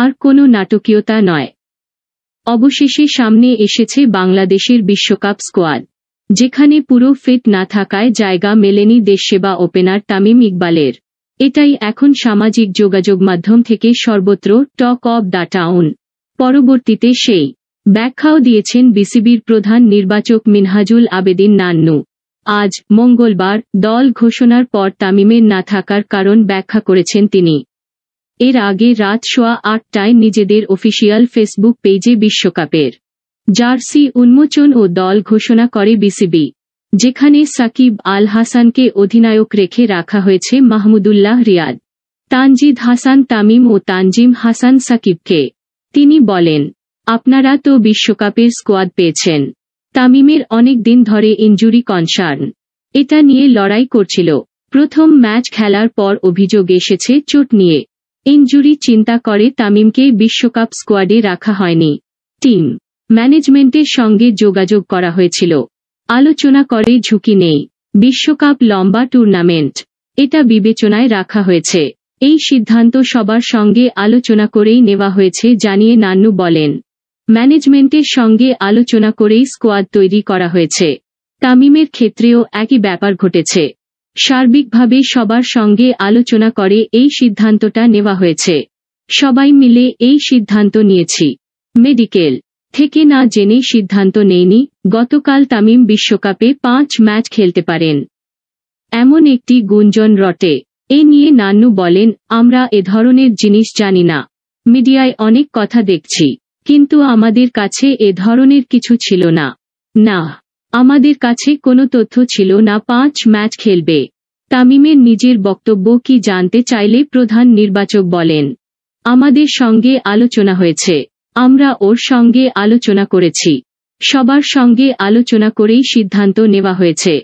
আর কোনো নাটকীয়তা নয় অবশেষে সামনে এসেছে বাংলাদেশের বিশ্বকাপ স্কোয়াড যেখানে পুরো ফিট না থাকায় জায়গা মেলেনি দেশসেবা ওপেনার তামিম ইকবালের এটাই এখন সামাজিক যোগাযোগ মাধ্যম থেকে সর্বত্র টক অব দ্য টাউন পরবর্তীতে সেই ব্যাখ্যাও দিয়েছেন বিসিবির প্রধান নির্বাচক মিনহাজুল আবেদিন নান্নু আজ মঙ্গলবার দল ঘোষণার পর তামিমের না থাকার কারণ ব্যাখ্যা করেছেন তিনি এর আগে রাত সোয়া আটটায় নিজেদের অফিসিয়াল ফেসবুক পেজে বিশ্বকাপের জার্সি উন্মোচন ও দল ঘোষণা করে বিসিবি যেখানে সাকিব আল হাসানকে অধিনায়ক রেখে রাখা হয়েছে মাহমুদুল্লাহ রিয়াদ তানজিদ হাসান তামিম ও তানজিম হাসান সাকিবকে তিনি বলেন আপনারা তো বিশ্বকাপের স্কোয়াদ পেয়েছেন তামিমের অনেক দিন ধরে ইঞ্জুরি কনসার্ন এটা নিয়ে লড়াই করছিল প্রথম ম্যাচ খেলার পর অভিযোগ এসেছে চোট নিয়ে ইনজুরি চিন্তা করে তামিমকে বিশ্বকাপ স্কোয়াডে রাখা হয়নি টিম ম্যানেজমেন্টের সঙ্গে যোগাযোগ করা হয়েছিল আলোচনা করে ঝুঁকি নেই বিশ্বকাপ লম্বা টুর্নামেন্ট এটা বিবেচনায় রাখা হয়েছে এই সিদ্ধান্ত সবার সঙ্গে আলোচনা করেই নেওয়া হয়েছে জানিয়ে নান্নু বলেন ম্যানেজমেন্টের সঙ্গে আলোচনা করেই স্কোয়াড তৈরি করা হয়েছে তামিমের ক্ষেত্রেও একই ব্যাপার ঘটেছে সার্বিকভাবে সবার সঙ্গে আলোচনা করে এই সিদ্ধান্তটা নেওয়া হয়েছে সবাই মিলে এই সিদ্ধান্ত নিয়েছি মেডিকেল থেকে না জেনে সিদ্ধান্ত নেয়নি গতকাল তামিম বিশ্বকাপে পাঁচ ম্যাচ খেলতে পারেন এমন একটি গুঞ্জন রটে এ নিয়ে নান্নু বলেন আমরা এ ধরনের জিনিস জানি না মিডিয়ায় অনেক কথা দেখছি কিন্তু আমাদের কাছে এ ধরনের কিছু ছিল না না আমাদের কাছে কোনো তথ্য ছিল না পাঁচ ম্যাচ খেলবে তামিমের নিজের বক্তব্য কি জানতে চাইলে প্রধান নির্বাচক বলেন আমাদের সঙ্গে আলোচনা হয়েছে আমরা ওর সঙ্গে আলোচনা করেছি সবার সঙ্গে আলোচনা করেই সিদ্ধান্ত নেওয়া হয়েছে